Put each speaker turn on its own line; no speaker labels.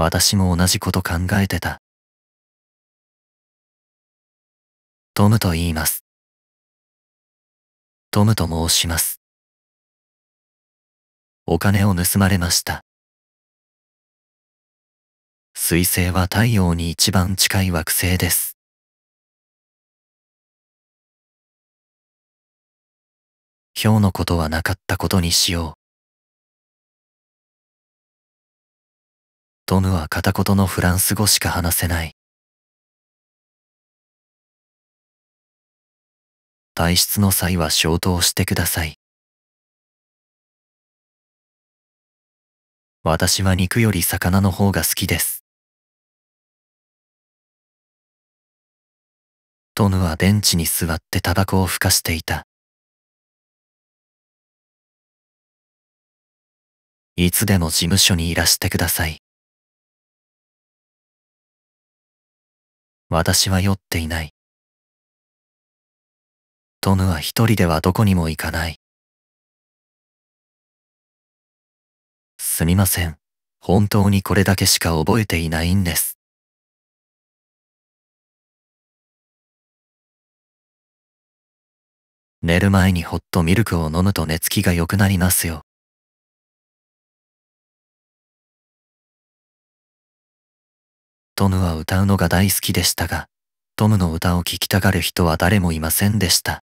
私も同じこと考えてた。トムと言います。トムと申します。お金を盗まれました。水星は太陽に一番近い惑星です。今日のことはなかったことにしよう。トムは片言のフランス語しか話せない。退出の際は消灯してください。私は肉より魚の方が好きです。トムは電池に座ってタバコをふかしていた。いつでも事務所にいらしてください。私は酔っていない。トヌは一人ではどこにも行かない。すみません。本当にこれだけしか覚えていないんです。寝る前にホットミルクを飲むと寝つきが良くなりますよ。トムは歌うのが大好きでしたが、トムの歌を聴きたがる人は誰もいませんでした。